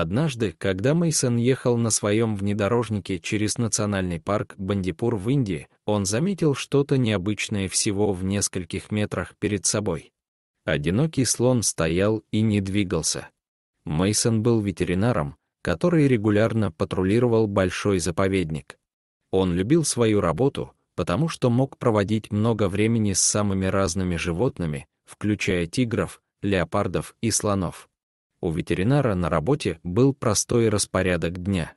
Однажды, когда Мейсон ехал на своем внедорожнике через национальный парк Бандипур в Индии, он заметил что-то необычное всего в нескольких метрах перед собой. Одинокий слон стоял и не двигался. Мейсон был ветеринаром, который регулярно патрулировал большой заповедник. Он любил свою работу, потому что мог проводить много времени с самыми разными животными, включая тигров, леопардов и слонов. У ветеринара на работе был простой распорядок дня.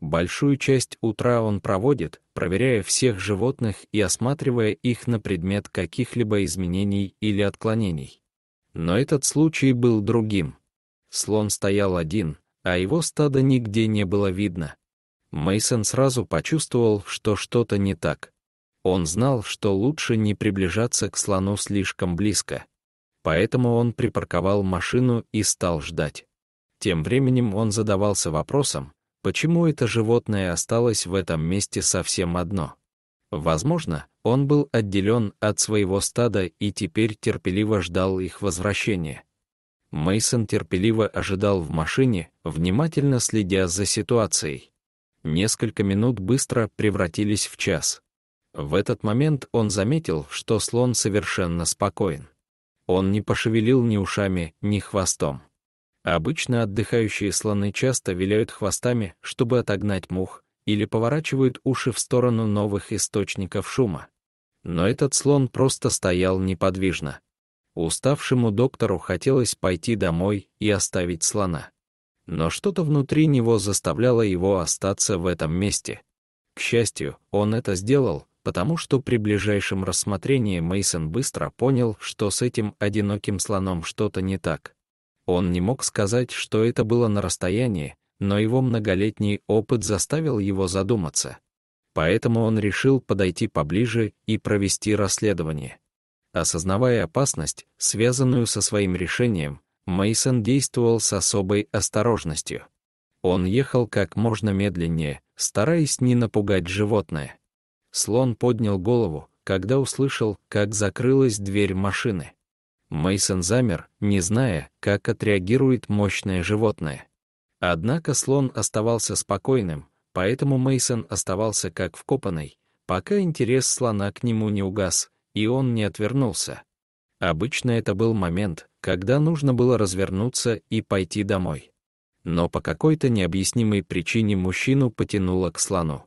Большую часть утра он проводит, проверяя всех животных и осматривая их на предмет каких-либо изменений или отклонений. Но этот случай был другим. Слон стоял один, а его стадо нигде не было видно. Мейсон сразу почувствовал, что что-то не так. Он знал, что лучше не приближаться к слону слишком близко поэтому он припарковал машину и стал ждать. Тем временем он задавался вопросом, почему это животное осталось в этом месте совсем одно. Возможно, он был отделен от своего стада и теперь терпеливо ждал их возвращения. Мейсон терпеливо ожидал в машине, внимательно следя за ситуацией. Несколько минут быстро превратились в час. В этот момент он заметил, что слон совершенно спокоен. Он не пошевелил ни ушами, ни хвостом. Обычно отдыхающие слоны часто виляют хвостами, чтобы отогнать мух, или поворачивают уши в сторону новых источников шума. Но этот слон просто стоял неподвижно. Уставшему доктору хотелось пойти домой и оставить слона. Но что-то внутри него заставляло его остаться в этом месте. К счастью, он это сделал, потому что при ближайшем рассмотрении Мейсон быстро понял, что с этим одиноким слоном что-то не так. Он не мог сказать, что это было на расстоянии, но его многолетний опыт заставил его задуматься. Поэтому он решил подойти поближе и провести расследование. Осознавая опасность, связанную со своим решением, Мейсон действовал с особой осторожностью. Он ехал как можно медленнее, стараясь не напугать животное. Слон поднял голову, когда услышал, как закрылась дверь машины. Мейсон замер, не зная, как отреагирует мощное животное. Однако слон оставался спокойным, поэтому Мейсон оставался как вкопанный, пока интерес слона к нему не угас, и он не отвернулся. Обычно это был момент, когда нужно было развернуться и пойти домой. Но по какой-то необъяснимой причине мужчину потянуло к слону.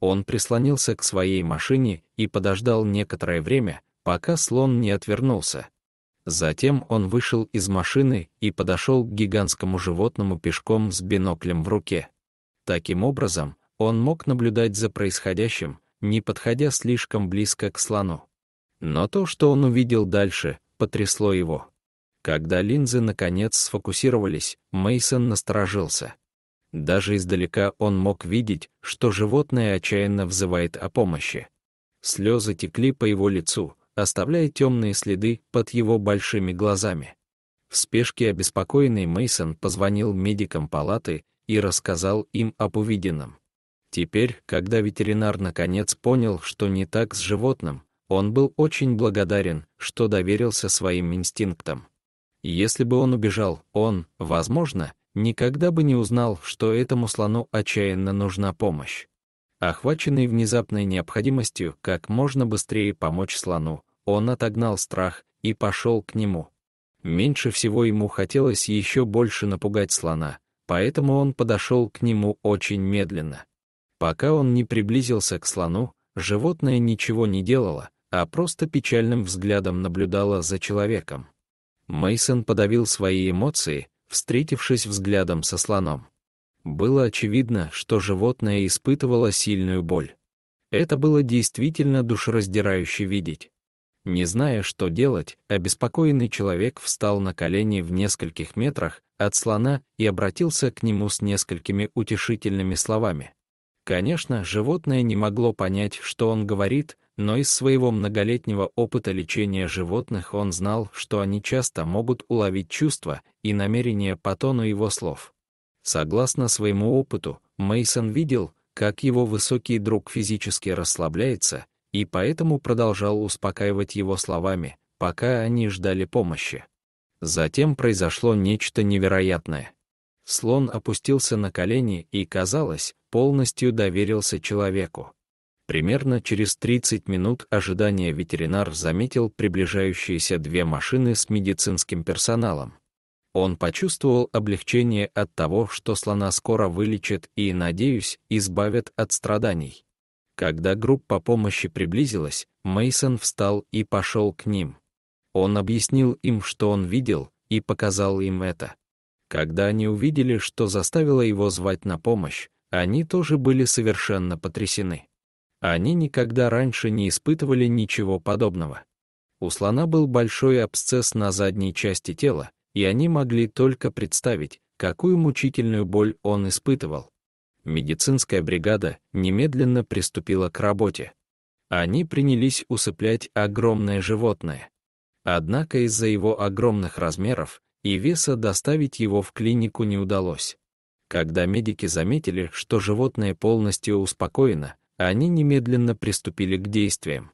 Он прислонился к своей машине и подождал некоторое время, пока слон не отвернулся. Затем он вышел из машины и подошел к гигантскому животному пешком с биноклем в руке. Таким образом, он мог наблюдать за происходящим, не подходя слишком близко к слону. Но то, что он увидел дальше, потрясло его. Когда линзы наконец сфокусировались, Мейсон насторожился. Даже издалека он мог видеть, что животное отчаянно взывает о помощи. Слезы текли по его лицу, оставляя темные следы под его большими глазами. В спешке обеспокоенный Мейсон позвонил медикам палаты и рассказал им об увиденном. Теперь, когда ветеринар наконец понял, что не так с животным, он был очень благодарен, что доверился своим инстинктам. Если бы он убежал, он, возможно, никогда бы не узнал, что этому слону отчаянно нужна помощь. Охваченный внезапной необходимостью как можно быстрее помочь слону, он отогнал страх и пошел к нему. Меньше всего ему хотелось еще больше напугать слона, поэтому он подошел к нему очень медленно. Пока он не приблизился к слону, животное ничего не делало, а просто печальным взглядом наблюдало за человеком. Мейсон подавил свои эмоции, встретившись взглядом со слоном. Было очевидно, что животное испытывало сильную боль. Это было действительно душераздирающе видеть. Не зная, что делать, обеспокоенный человек встал на колени в нескольких метрах от слона и обратился к нему с несколькими утешительными словами. Конечно, животное не могло понять, что он говорит, но из своего многолетнего опыта лечения животных он знал, что они часто могут уловить чувства и намерения по тону его слов. Согласно своему опыту, Мейсон видел, как его высокий друг физически расслабляется, и поэтому продолжал успокаивать его словами, пока они ждали помощи. Затем произошло нечто невероятное. Слон опустился на колени и, казалось, полностью доверился человеку. Примерно через 30 минут ожидания ветеринар заметил приближающиеся две машины с медицинским персоналом. Он почувствовал облегчение от того, что слона скоро вылечат и, надеюсь, избавят от страданий. Когда группа помощи приблизилась, Мейсон встал и пошел к ним. Он объяснил им, что он видел, и показал им это. Когда они увидели, что заставило его звать на помощь, они тоже были совершенно потрясены. Они никогда раньше не испытывали ничего подобного. У слона был большой абсцесс на задней части тела, и они могли только представить, какую мучительную боль он испытывал. Медицинская бригада немедленно приступила к работе. Они принялись усыплять огромное животное. Однако из-за его огромных размеров и веса доставить его в клинику не удалось. Когда медики заметили, что животное полностью успокоено, они немедленно приступили к действиям.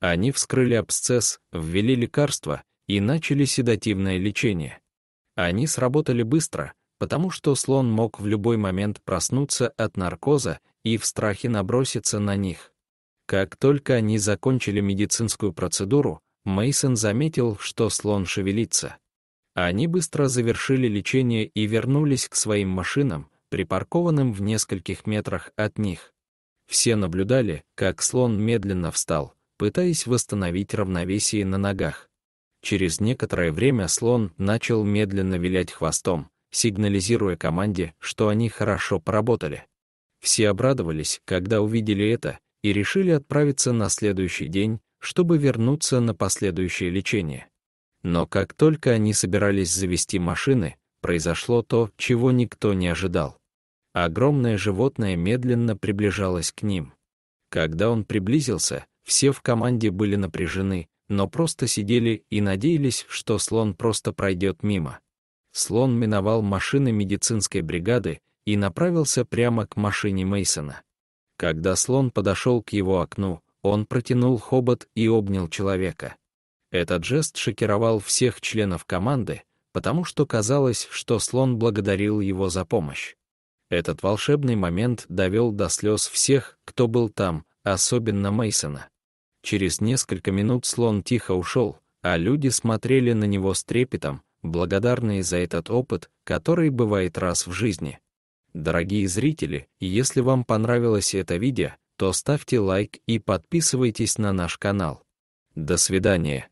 Они вскрыли абсцесс, ввели лекарства и начали седативное лечение. Они сработали быстро, потому что слон мог в любой момент проснуться от наркоза и в страхе наброситься на них. Как только они закончили медицинскую процедуру, Мейсон заметил, что слон шевелится. Они быстро завершили лечение и вернулись к своим машинам, припаркованным в нескольких метрах от них. Все наблюдали, как слон медленно встал, пытаясь восстановить равновесие на ногах. Через некоторое время слон начал медленно вилять хвостом, сигнализируя команде, что они хорошо поработали. Все обрадовались, когда увидели это, и решили отправиться на следующий день, чтобы вернуться на последующее лечение. Но как только они собирались завести машины, произошло то, чего никто не ожидал огромное животное медленно приближалось к ним. Когда он приблизился, все в команде были напряжены, но просто сидели и надеялись, что слон просто пройдет мимо. Слон миновал машины медицинской бригады и направился прямо к машине Мейсона. Когда слон подошел к его окну, он протянул хобот и обнял человека. Этот жест шокировал всех членов команды, потому что казалось, что слон благодарил его за помощь. Этот волшебный момент довел до слез всех, кто был там, особенно Мейсона. Через несколько минут слон тихо ушел, а люди смотрели на него с трепетом, благодарные за этот опыт, который бывает раз в жизни. Дорогие зрители, если вам понравилось это видео, то ставьте лайк и подписывайтесь на наш канал. До свидания.